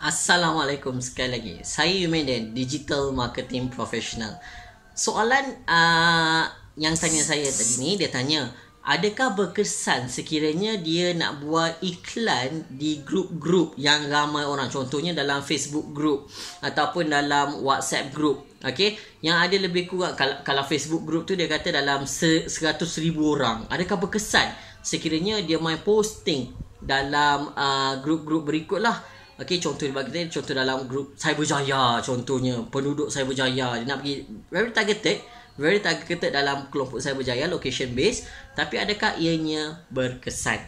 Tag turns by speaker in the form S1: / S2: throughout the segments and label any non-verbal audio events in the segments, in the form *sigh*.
S1: Assalamualaikum sekali lagi. Saya Yumeden, digital marketing professional. Soalan uh, yang tanya saya tadi ni, dia tanya, adakah berkesan sekiranya dia nak buat iklan di grup-grup yang ramai orang? Contohnya dalam Facebook group ataupun dalam WhatsApp group. Okay? Yang ada lebih kurang, kalau, kalau Facebook group tu dia kata dalam ribu orang. Adakah berkesan sekiranya dia main posting dalam uh, grup-grup berikut lah? Okey contoh dia bagi contoh dalam grup Jaya contohnya penduduk Cyberjaya dia nak pergi very targeted very targeted dalam kelompok Jaya location based tapi adakah ianya berkesan?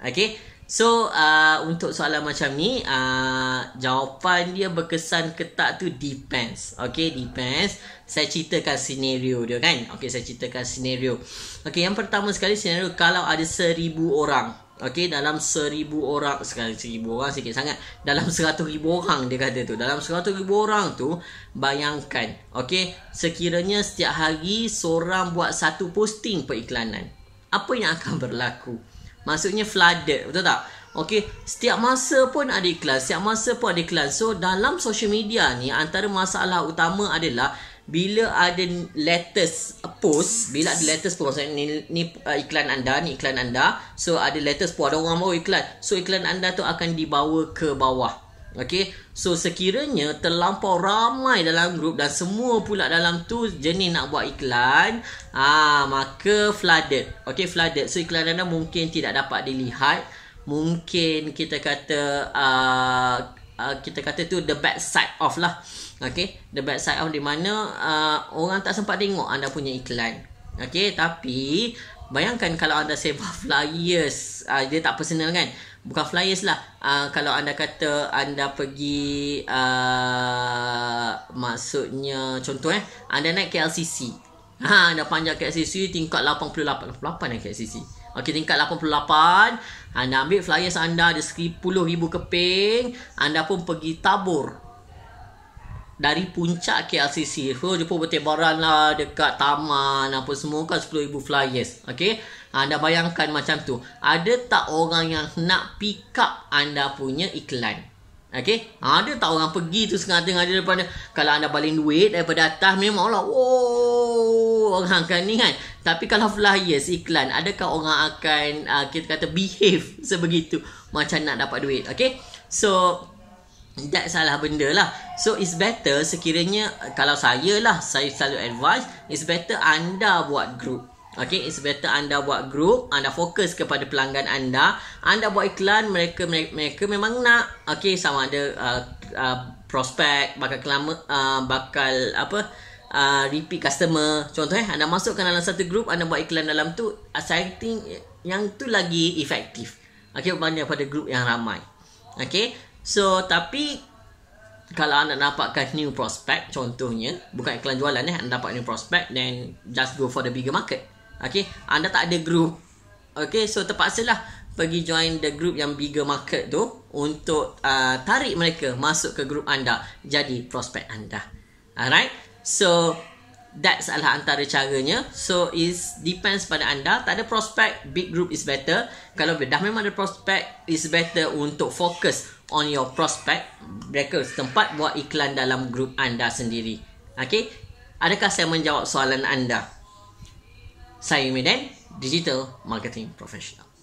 S1: Okey So uh, untuk soalan macam ni uh, Jawapan dia berkesan ke tak tu depends Okay depends Saya ceritakan senario dia kan Okay saya ceritakan senario Okay yang pertama sekali senario Kalau ada seribu orang Okay dalam seribu orang sekali seribu orang sikit sangat Dalam seratus ribu orang dia kata tu Dalam seratus ribu orang tu Bayangkan Okay sekiranya setiap hari Seorang buat satu posting periklanan Apa yang akan *laughs* berlaku Maksudnya flooded Betul tak? Okey, setiap masa pun ada iklan, setiap masa pun ada iklan. So dalam social media ni antara masalah utama adalah bila ada latest post, bila ada latest post maksudnya ni, ni uh, iklan anda, ni iklan anda. So ada latest post ada orang bawa iklan. So iklan anda tu akan dibawa ke bawah. Okay, so sekiranya terlampau ramai dalam grup dan semua pula dalam tu jenis nak buat iklan ah Maka flooded Okay, flooded So iklan anda mungkin tidak dapat dilihat Mungkin kita kata uh, uh, Kita kata tu the bad side of lah Okay, the bad side of di mana uh, orang tak sempat tengok anda punya iklan Okay, tapi Bayangkan kalau anda sebar flyers uh, Dia tak personal kan Bukan flyers lah uh, Kalau anda kata anda pergi uh, Maksudnya contoh eh Anda naik KLCC ha, Anda panjang KLCC tingkat 88 88 naik KLCC Okey tingkat 88 Anda ambil flyers anda ada 10,000 keping Anda pun pergi tabur dari puncak KLCC so, dia pun bertebaran lah dekat taman apa semua kan 10,000 flyers ok ha, anda bayangkan macam tu ada tak orang yang nak pick up anda punya iklan ok ha, ada tak orang pergi tu sengaja-sengaja daripada kalau anda baling duit daripada atas memang lah wow orang kan ni kan tapi kalau flyers iklan adakah orang akan uh, kita kata behave sebegitu macam nak dapat duit ok so That salah benda lah So it's better sekiranya Kalau saya lah Saya selalu advise It's better anda buat group Okay It's better anda buat group Anda fokus kepada pelanggan anda Anda buat iklan Mereka mereka, mereka memang nak Okay sama ada uh, uh, Prospect Bakal kelama uh, Bakal apa uh, Repeat customer Contoh eh Anda masukkan dalam satu group Anda buat iklan dalam tu Saya think Yang tu lagi efektif Okay Banyak pada group yang ramai Okay So, tapi kalau anda dapatkan new prospect contohnya, bukan iklan jualan eh, anda dapat new prospect then just go for the bigger market. Okay, anda tak ada group. Okay, so terpaksalah pergi join the group yang bigger market tu untuk uh, tarik mereka masuk ke group anda jadi prospect anda. Alright, so that's adalah antara caranya so is depends pada anda tak ada prospect big group is better kalau dah memang ada prospect is better untuk fokus on your prospect mereka tempat buat iklan dalam group anda sendiri Okay? adakah saya menjawab soalan anda saya Medan digital marketing professional